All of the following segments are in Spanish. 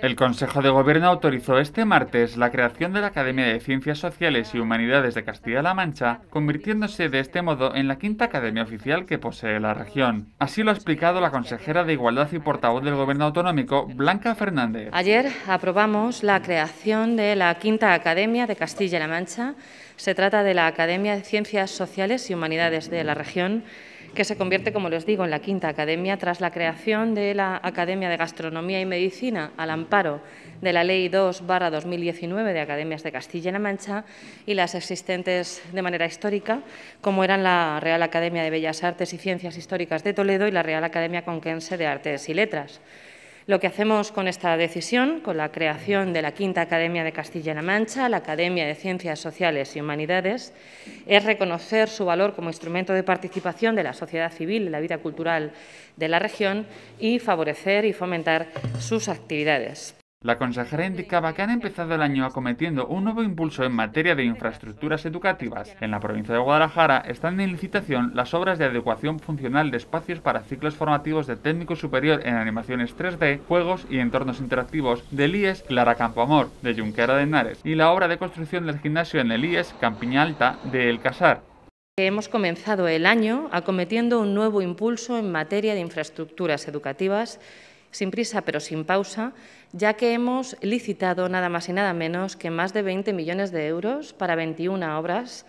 El Consejo de Gobierno autorizó este martes la creación de la Academia de Ciencias Sociales y Humanidades de Castilla-La Mancha, convirtiéndose de este modo en la quinta academia oficial que posee la región. Así lo ha explicado la consejera de Igualdad y portavoz del Gobierno autonómico, Blanca Fernández. Ayer aprobamos la creación de la quinta academia de Castilla-La Mancha. Se trata de la Academia de Ciencias Sociales y Humanidades de la región que se convierte, como les digo, en la quinta academia tras la creación de la Academia de Gastronomía y Medicina al amparo de la Ley 2-2019 de Academias de Castilla y La Mancha y las existentes de manera histórica, como eran la Real Academia de Bellas Artes y Ciencias Históricas de Toledo y la Real Academia Conquense de Artes y Letras. Lo que hacemos con esta decisión, con la creación de la Quinta Academia de Castilla-La Mancha, la Academia de Ciencias Sociales y Humanidades, es reconocer su valor como instrumento de participación de la sociedad civil en la vida cultural de la región y favorecer y fomentar sus actividades. La consejera indicaba que han empezado el año acometiendo un nuevo impulso en materia de infraestructuras educativas. En la provincia de Guadalajara están en licitación las obras de adecuación funcional de espacios para ciclos formativos de técnico superior en animaciones 3D, juegos y entornos interactivos del IES Clara Campoamor de Junquera de Henares y la obra de construcción del gimnasio en el IES Campiña Alta de El Casar. Hemos comenzado el año acometiendo un nuevo impulso en materia de infraestructuras educativas sin prisa pero sin pausa, ya que hemos licitado nada más y nada menos que más de 20 millones de euros para 21 obras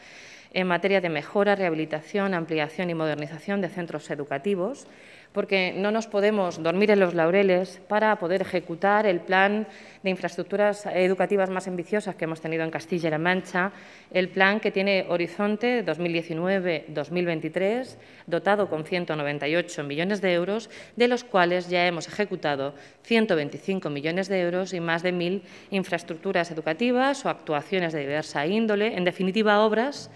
en materia de mejora, rehabilitación, ampliación y modernización de centros educativos porque no nos podemos dormir en los laureles para poder ejecutar el plan de infraestructuras educativas más ambiciosas que hemos tenido en Castilla-La y Mancha, el plan que tiene Horizonte 2019-2023, dotado con 198 millones de euros, de los cuales ya hemos ejecutado 125 millones de euros y más de 1.000 infraestructuras educativas o actuaciones de diversa índole, en definitiva, obras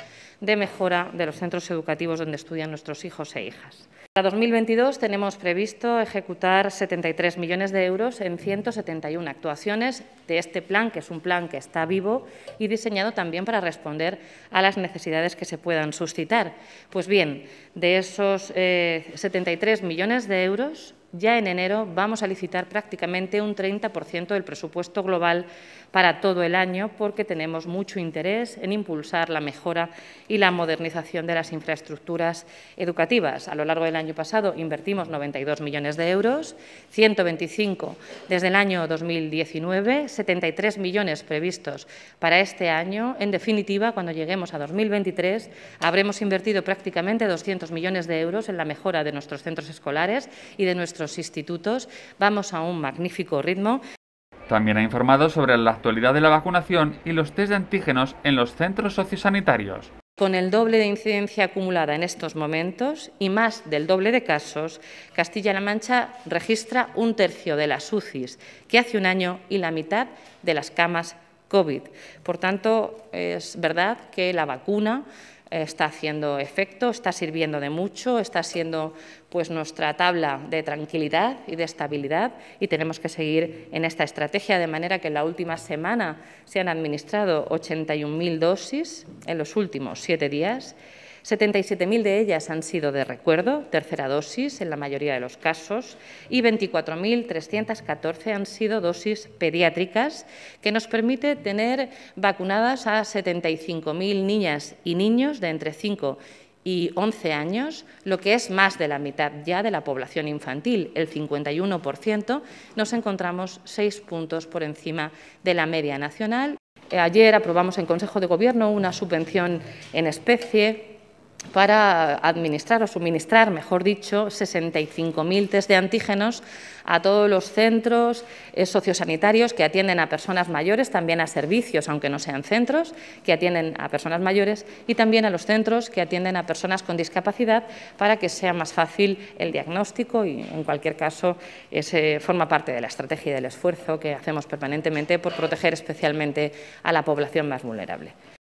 de mejora de los centros educativos donde estudian nuestros hijos e hijas. Para 2022 tenemos previsto ejecutar 73 millones de euros en 171 actuaciones de este plan, que es un plan que está vivo y diseñado también para responder a las necesidades que se puedan suscitar. Pues bien, de esos 73 eh, millones de euros, ya en enero vamos a licitar prácticamente un 30% del presupuesto global para todo el año porque tenemos mucho interés en impulsar la mejora y la modernización de las infraestructuras educativas. A lo largo del año pasado invertimos 92 millones de euros, 125 desde el año 2019, 73 millones previstos para este año. En definitiva, cuando lleguemos a 2023, habremos invertido prácticamente 200 millones de euros en la mejora de nuestros centros escolares y de nuestros institutos. Vamos a un magnífico ritmo. También ha informado sobre la actualidad de la vacunación y los test de antígenos en los centros sociosanitarios. Con el doble de incidencia acumulada en estos momentos y más del doble de casos, Castilla-La Mancha registra un tercio de las UCIs que hace un año y la mitad de las camas COVID. Por tanto, es verdad que la vacuna está haciendo efecto, está sirviendo de mucho, está siendo pues nuestra tabla de tranquilidad y de estabilidad y tenemos que seguir en esta estrategia de manera que en la última semana se han administrado 81.000 dosis en los últimos siete días 77.000 de ellas han sido de recuerdo, tercera dosis en la mayoría de los casos, y 24.314 han sido dosis pediátricas, que nos permite tener vacunadas a 75.000 niñas y niños de entre 5 y 11 años, lo que es más de la mitad ya de la población infantil, el 51%, nos encontramos seis puntos por encima de la media nacional. Ayer aprobamos en Consejo de Gobierno una subvención en especie para administrar o suministrar, mejor dicho, 65.000 test de antígenos a todos los centros eh, sociosanitarios que atienden a personas mayores, también a servicios, aunque no sean centros, que atienden a personas mayores y también a los centros que atienden a personas con discapacidad para que sea más fácil el diagnóstico y, en cualquier caso, forma parte de la estrategia y del esfuerzo que hacemos permanentemente por proteger especialmente a la población más vulnerable.